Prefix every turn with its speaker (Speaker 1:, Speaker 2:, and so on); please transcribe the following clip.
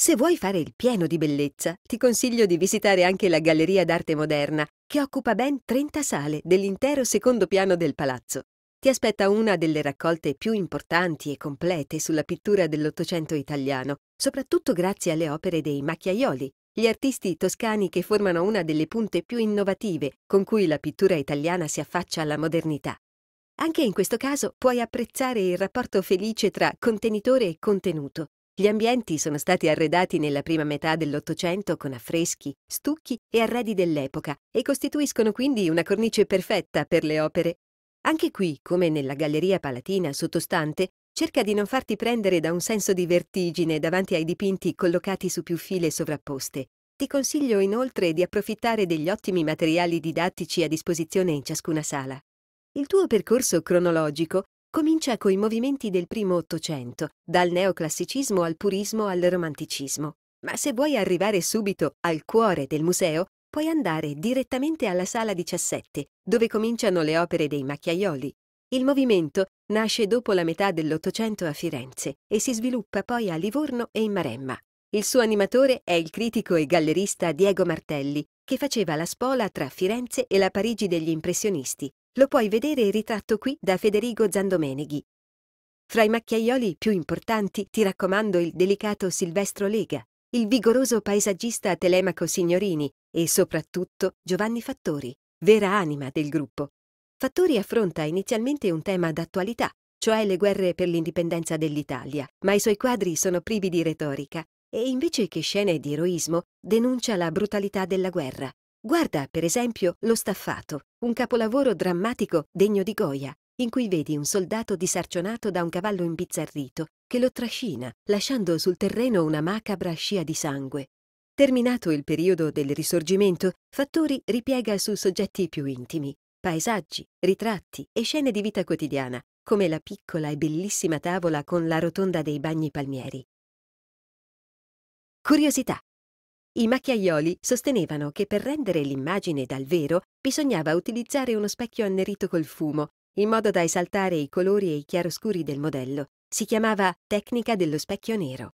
Speaker 1: Se vuoi fare il pieno di bellezza, ti consiglio di visitare anche la Galleria d'arte moderna, che occupa ben 30 sale dell'intero secondo piano del palazzo. Ti aspetta una delle raccolte più importanti e complete sulla pittura dell'Ottocento italiano, soprattutto grazie alle opere dei macchiaioli, gli artisti toscani che formano una delle punte più innovative con cui la pittura italiana si affaccia alla modernità. Anche in questo caso puoi apprezzare il rapporto felice tra contenitore e contenuto, gli ambienti sono stati arredati nella prima metà dell'Ottocento con affreschi, stucchi e arredi dell'epoca e costituiscono quindi una cornice perfetta per le opere. Anche qui, come nella Galleria Palatina sottostante, cerca di non farti prendere da un senso di vertigine davanti ai dipinti collocati su più file sovrapposte. Ti consiglio inoltre di approfittare degli ottimi materiali didattici a disposizione in ciascuna sala. Il tuo percorso cronologico comincia coi movimenti del primo Ottocento, dal neoclassicismo al purismo al romanticismo. Ma se vuoi arrivare subito al cuore del museo, puoi andare direttamente alla sala 17, dove cominciano le opere dei macchiaioli. Il movimento nasce dopo la metà dell'Ottocento a Firenze e si sviluppa poi a Livorno e in Maremma. Il suo animatore è il critico e gallerista Diego Martelli, che faceva la spola tra Firenze e la Parigi degli impressionisti lo puoi vedere ritratto qui da Federico Zandomeneghi. Fra i macchiaioli più importanti ti raccomando il delicato Silvestro Lega, il vigoroso paesaggista Telemaco Signorini e soprattutto Giovanni Fattori, vera anima del gruppo. Fattori affronta inizialmente un tema d'attualità, cioè le guerre per l'indipendenza dell'Italia, ma i suoi quadri sono privi di retorica e invece che scene di eroismo denuncia la brutalità della guerra, Guarda, per esempio, Lo Staffato, un capolavoro drammatico degno di Goya, in cui vedi un soldato disarcionato da un cavallo imbizzarrito che lo trascina, lasciando sul terreno una macabra scia di sangue. Terminato il periodo del risorgimento, Fattori ripiega su soggetti più intimi, paesaggi, ritratti e scene di vita quotidiana, come la piccola e bellissima tavola con la rotonda dei bagni palmieri. Curiosità. I macchiaioli sostenevano che per rendere l'immagine dal vero bisognava utilizzare uno specchio annerito col fumo, in modo da esaltare i colori e i chiaroscuri del modello. Si chiamava tecnica dello specchio nero.